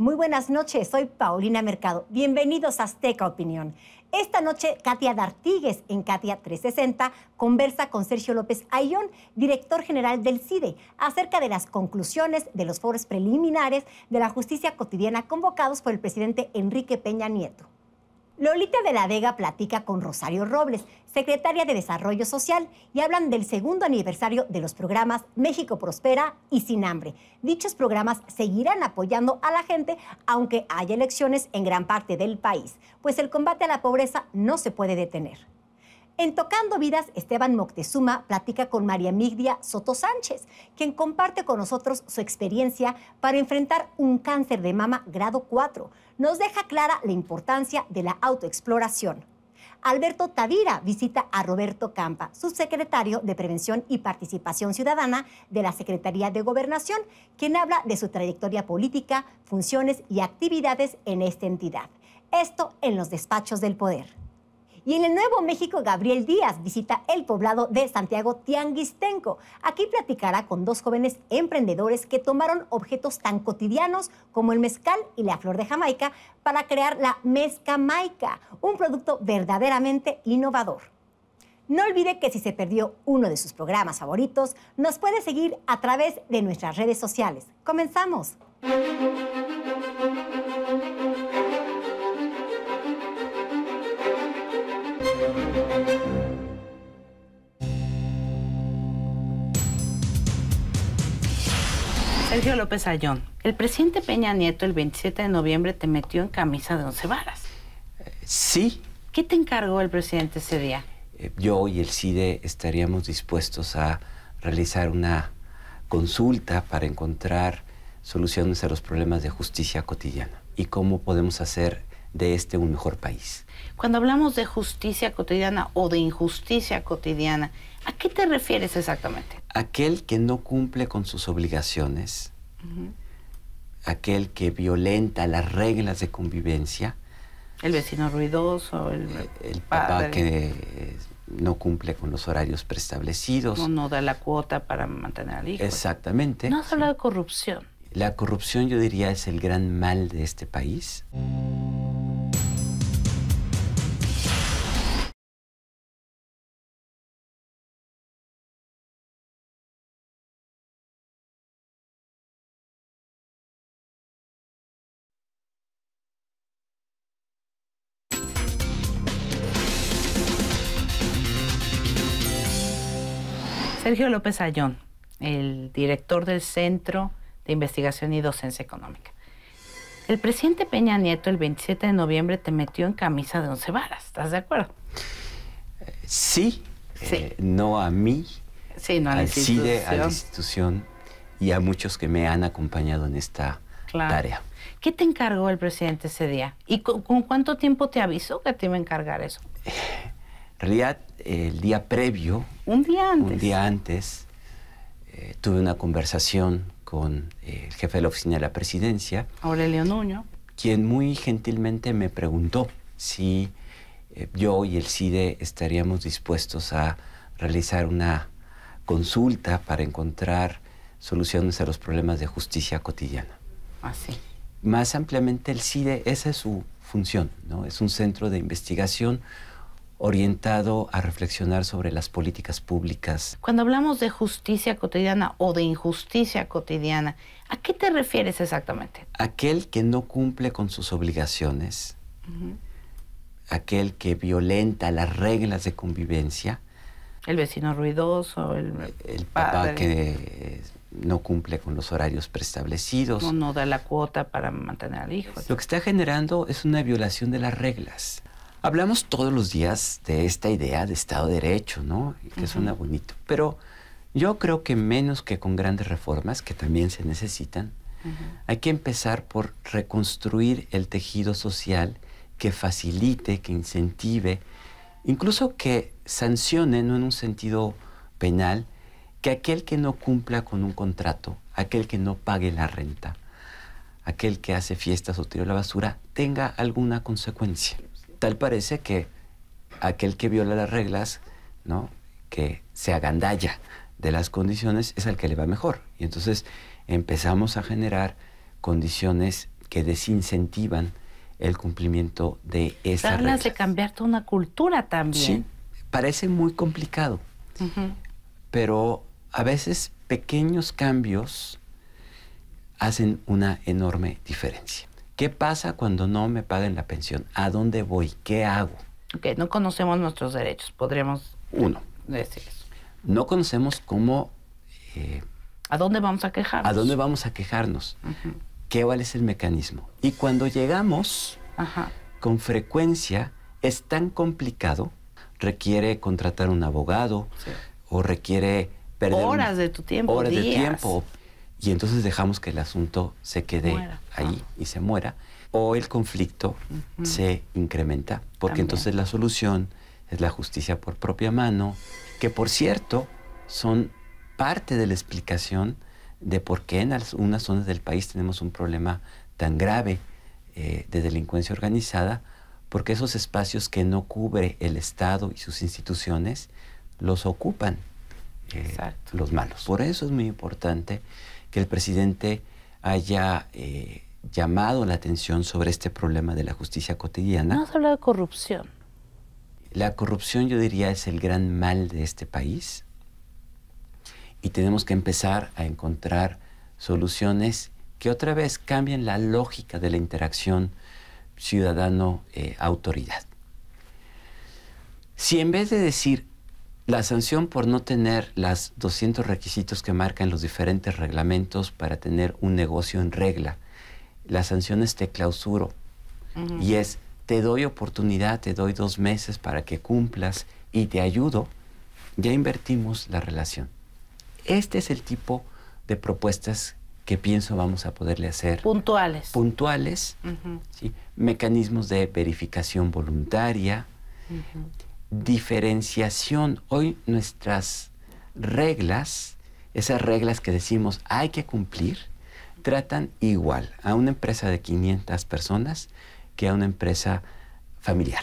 Muy buenas noches, soy Paulina Mercado. Bienvenidos a Azteca Opinión. Esta noche, Katia D'Artigues, en Katia 360, conversa con Sergio López Ayón, director general del CIDE, acerca de las conclusiones de los foros preliminares de la justicia cotidiana convocados por el presidente Enrique Peña Nieto. Lolita de la Vega platica con Rosario Robles, secretaria de Desarrollo Social, y hablan del segundo aniversario de los programas México Prospera y Sin Hambre. Dichos programas seguirán apoyando a la gente aunque haya elecciones en gran parte del país, pues el combate a la pobreza no se puede detener. En Tocando Vidas, Esteban Moctezuma platica con María Migdia Soto Sánchez, quien comparte con nosotros su experiencia para enfrentar un cáncer de mama grado 4. Nos deja clara la importancia de la autoexploración. Alberto Tavira visita a Roberto Campa, subsecretario de Prevención y Participación Ciudadana de la Secretaría de Gobernación, quien habla de su trayectoria política, funciones y actividades en esta entidad. Esto en los despachos del poder. Y en el Nuevo México, Gabriel Díaz visita el poblado de Santiago Tianguistenco. Aquí platicará con dos jóvenes emprendedores que tomaron objetos tan cotidianos como el mezcal y la flor de Jamaica para crear la Mezcamaica, un producto verdaderamente innovador. No olvide que si se perdió uno de sus programas favoritos, nos puede seguir a través de nuestras redes sociales. ¡Comenzamos! Sergio López Ayón, el presidente Peña Nieto el 27 de noviembre te metió en camisa de once varas. Sí. ¿Qué te encargó el presidente ese día? Eh, yo y el CIDE estaríamos dispuestos a realizar una consulta para encontrar soluciones a los problemas de justicia cotidiana y cómo podemos hacer de este un mejor país. Cuando hablamos de justicia cotidiana o de injusticia cotidiana, ¿A qué te refieres exactamente? Aquel que no cumple con sus obligaciones, aquel que violenta las reglas de convivencia. El vecino ruidoso, el, eh, el papá que eh, no cumple con los horarios preestablecidos. No, no da la cuota para mantener al hijo. Exactamente. No has hablado de corrupción. La corrupción, yo diría, es el gran mal de este país. Sergio López Ayón, el director del Centro de Investigación y Docencia Económica. El presidente Peña Nieto el 27 de noviembre te metió en camisa de once varas, ¿estás de acuerdo? Sí, eh, no a mí, sí, a, la a la institución y a muchos que me han acompañado en esta tarea. ¿Qué te encargó el presidente ese día? ¿Y con, cuánto tiempo te avisó que te iba a encargar eso? Eh, realidad, el día previo, un día antes, un día antes eh, tuve una conversación con eh, el jefe de la oficina de la presidencia, Aurelio Nuño, quien muy gentilmente me preguntó si eh, yo y el CIDE estaríamos dispuestos a realizar una consulta para encontrar soluciones a los problemas de justicia cotidiana. Así. Ah, Más ampliamente el CIDE, esa es su función, ¿no? Es un centro de investigación orientado a reflexionar sobre las políticas públicas. Cuando hablamos de justicia cotidiana o de injusticia cotidiana, ¿a qué te refieres exactamente? Aquel que no cumple con sus obligaciones, aquel que violenta las reglas de convivencia. El vecino ruidoso, el, el papá que no cumple con los horarios preestablecidos. no da la cuota para mantener al hijo. Lo que está generando es una violación de las reglas. Hablamos todos los días de esta idea de Estado de Derecho, ¿no? Que suena bonito. Pero yo creo que menos que con grandes reformas, que también se necesitan, hay que empezar por reconstruir el tejido social que facilite, que incentive, incluso que sancione, no en un sentido penal, que aquel que no cumpla con un contrato, aquel que no pague la renta, aquel que hace fiestas o tira la basura, tenga alguna consecuencia. Tal parece que aquel que viola las reglas, ¿no? que se agandalla de las condiciones, es al que le va mejor. Y entonces empezamos a generar condiciones que desincentivan el cumplimiento de esas Hablas de cambiar toda una cultura también. Sí, parece muy complicado, pero a veces pequeños cambios hacen una enorme diferencia. ¿Qué pasa cuando no me paguen la pensión? ¿A dónde voy? ¿Qué hago? Ok, no conocemos nuestros derechos, podríamos Uno, decir No conocemos cómo... Eh, ¿A dónde vamos a quejarnos? ¿A dónde vamos a quejarnos? ¿Qué vale es el mecanismo? Y cuando llegamos, con frecuencia es tan complicado, requiere contratar un abogado o requiere perder... Horas de tu tiempo. Horas de tiempo y entonces dejamos que el asunto se quede ahí y se muera, o el conflicto se incrementa, porque entonces la solución es la justicia por propia mano, que por cierto son parte de la explicación de por qué en algunas zonas del país tenemos un problema tan grave eh, de delincuencia organizada, porque esos espacios que no cubre el Estado y sus instituciones los ocupan eh, los malos. Por eso es muy importante que el presidente haya eh, llamado la atención sobre este problema de la justicia cotidiana. No has hablado de corrupción. La corrupción yo diría es el gran mal de este país y tenemos que empezar a encontrar soluciones que otra vez cambien la lógica de la interacción ciudadano-autoridad. Eh, si en vez de decir la sanción por no tener los 200 requisitos que marcan los diferentes reglamentos para tener un negocio en regla. La sanción es te clausuro y es te doy oportunidad, te doy dos meses para que cumplas y te ayudo. Ya invertimos la relación. Este es el tipo de propuestas que pienso vamos a poderle hacer. Puntuales. Puntuales, ¿sí? mecanismos de verificación voluntaria diferenciación. Hoy nuestras reglas, esas reglas que decimos hay que cumplir, tratan igual a una empresa de 500 personas que a una empresa familiar.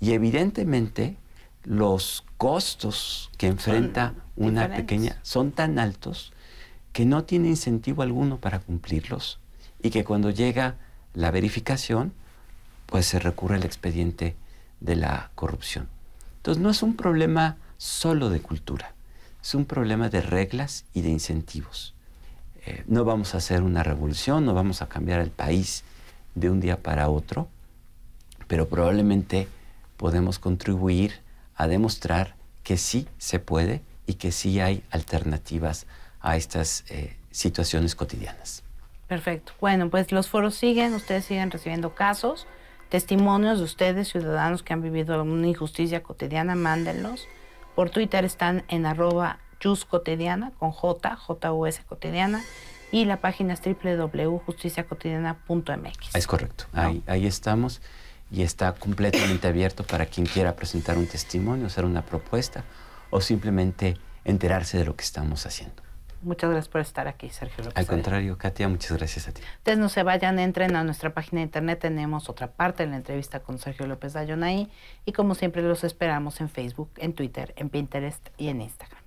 Y evidentemente los costos que enfrenta una pequeña son tan altos que no tiene incentivo alguno para cumplirlos y que cuando llega la verificación, pues se recurre al expediente de la corrupción. Entonces no es un problema solo de cultura, es un problema de reglas y de incentivos. Eh, no vamos a hacer una revolución, no vamos a cambiar el país de un día para otro, pero probablemente podemos contribuir a demostrar que sí se puede y que sí hay alternativas a estas eh, situaciones cotidianas. Perfecto. Bueno, pues los foros siguen, ustedes siguen recibiendo casos testimonios de ustedes, ciudadanos que han vivido una injusticia cotidiana, mándenlos. Por Twitter están en arroba justcotidiana, con J, J-U-S cotidiana. Y la página es www.justiciacotidiana.mx. Es correcto, ahí estamos y está completamente abierto para quien quiera presentar un testimonio, hacer una propuesta o simplemente enterarse de lo que estamos haciendo. Muchas gracias por estar aquí, Sergio. López Al contrario, Katia, muchas gracias a ti. Ustedes no se vayan, entren a nuestra página de internet, tenemos otra parte de la entrevista con Sergio López Dayón ahí y como siempre los esperamos en Facebook, en Twitter, en Pinterest y en Instagram.